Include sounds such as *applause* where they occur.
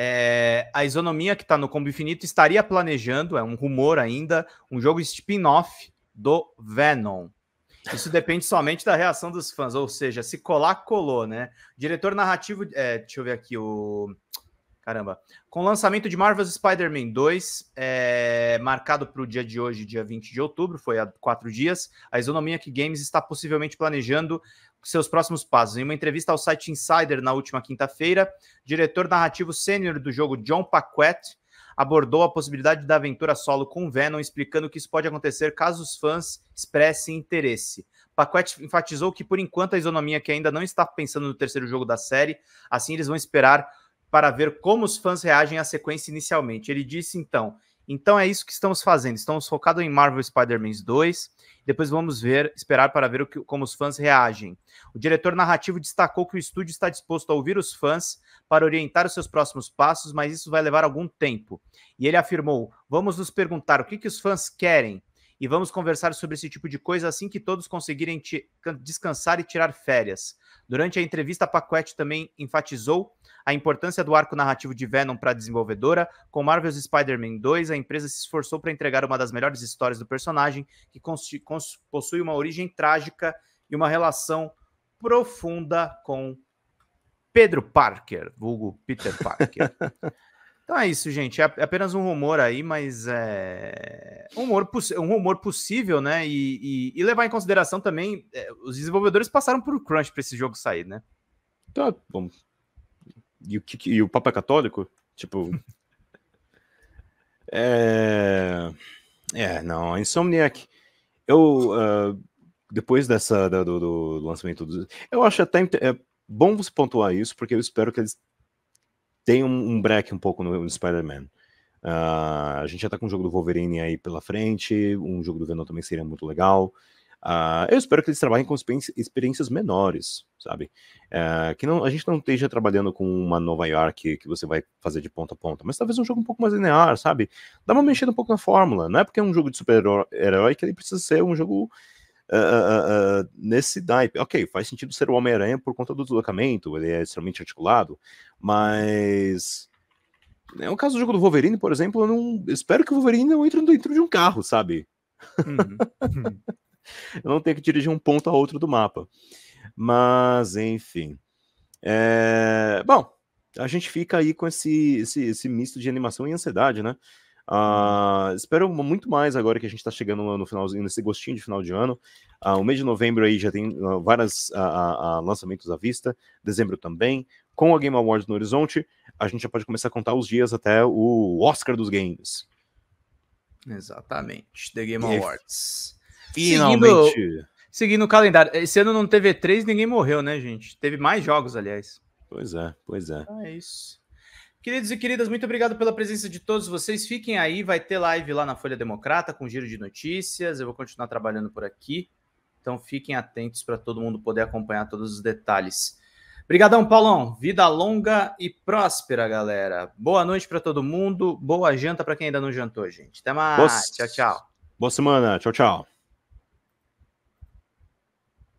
É, a isonomia que está no combo infinito estaria planejando, é um rumor ainda, um jogo spin-off do Venom. Isso depende somente da reação dos fãs, ou seja, se colar, colou, né? Diretor narrativo, é, deixa eu ver aqui, o Caramba. Com o lançamento de Marvel's Spider-Man 2, é, eh, marcado para o dia de hoje, dia 20 de outubro, foi há quatro dias, a Isonomia que Games está possivelmente planejando seus próximos passos. Em uma entrevista ao site Insider na última quinta-feira, diretor narrativo sênior do jogo John Paquette abordou a possibilidade da aventura solo com Venom, explicando que isso pode acontecer caso os fãs expressem interesse. Paquete enfatizou que, por enquanto, a isonomia que ainda não está pensando no terceiro jogo da série, assim eles vão esperar para ver como os fãs reagem à sequência inicialmente. Ele disse então: então é isso que estamos fazendo. Estamos focados em Marvel Spider-Man 2. Depois vamos ver, esperar para ver que, como os fãs reagem. O diretor narrativo destacou que o estúdio está disposto a ouvir os fãs para orientar os seus próximos passos, mas isso vai levar algum tempo. E ele afirmou: vamos nos perguntar o que, que os fãs querem e vamos conversar sobre esse tipo de coisa assim que todos conseguirem descansar e tirar férias. Durante a entrevista, Paquette também enfatizou a importância do arco narrativo de Venom para a desenvolvedora. Com Marvel's Spider-Man 2, a empresa se esforçou para entregar uma das melhores histórias do personagem, que possui uma origem trágica e uma relação profunda com Pedro Parker, vulgo Peter Parker. *laughs* então é isso, gente. É, é apenas um rumor aí, mas é um rumor, um rumor possível, né? E, e, e, levar em consideração também, é, os desenvolvedores passaram por crunch para esse jogo sair, né? Tá, bom. E o, e o Papa é Católico? Tipo. *laughs* é. É, não, Insomniac. Eu. Uh, depois dessa. Da, do, do, lançamento. Do, eu acho até é bom você pontuar isso, porque eu espero que eles tenham um break um pouco no, no Spider-Man. Uh, a gente já tá com o jogo do Wolverine aí pela frente, um jogo do Venom também seria muito legal. Uh, eu espero que eles trabalhem com experiências menores, sabe? Uh, que não, a gente não esteja trabalhando com uma Nova York que você vai fazer de ponta a ponta, mas talvez um jogo um pouco mais linear, sabe? Dá uma mexida um pouco na fórmula. Não é porque é um jogo de super-herói que ele precisa ser um jogo Uh, uh, uh, nesse naipe. Ok, faz sentido ser o Homem-Aranha por conta do deslocamento, ele é extremamente articulado, mas é né, o caso do jogo do Wolverine, por exemplo, eu não espero que o Wolverine não entre dentro de um carro, sabe? Uhum. *laughs* eu não tenho que dirigir um ponto a outro do mapa. Mas, enfim. É... Bom, a gente fica aí com esse, esse, esse misto de animação e ansiedade, né? Uh, espero muito mais agora que a gente está chegando no finalzinho, nesse gostinho de final de ano. Uh, o mês de novembro aí já tem uh, ah, vários lançamentos à vista, dezembro também. Com a Game Awards no horizonte, a gente já pode começar a contar os dias até o Oscar dos Games. Exatamente, The Game Awards. E finalmente. Seguindo, seguindo o calendário, esse ano não teve E3, ninguém morreu, né, gente? Teve mais jogos, aliás. Pois é, pois é. Ah, é isso. Queridos e queridas, muito obrigado pela presença de todos vocês. Fiquem aí, vai ter live lá na Folha Democrata com giro de notícias. Eu vou continuar trabalhando por aqui. Então fiquem atentos para todo mundo poder acompanhar todos os detalhes. Obrigadão, Paulão. Vida longa e próspera, galera. Boa noite para todo mundo. Boa janta para quem ainda não jantou, gente. Até mais. Boa... Tchau, tchau. Boa semana. Tchau, tchau.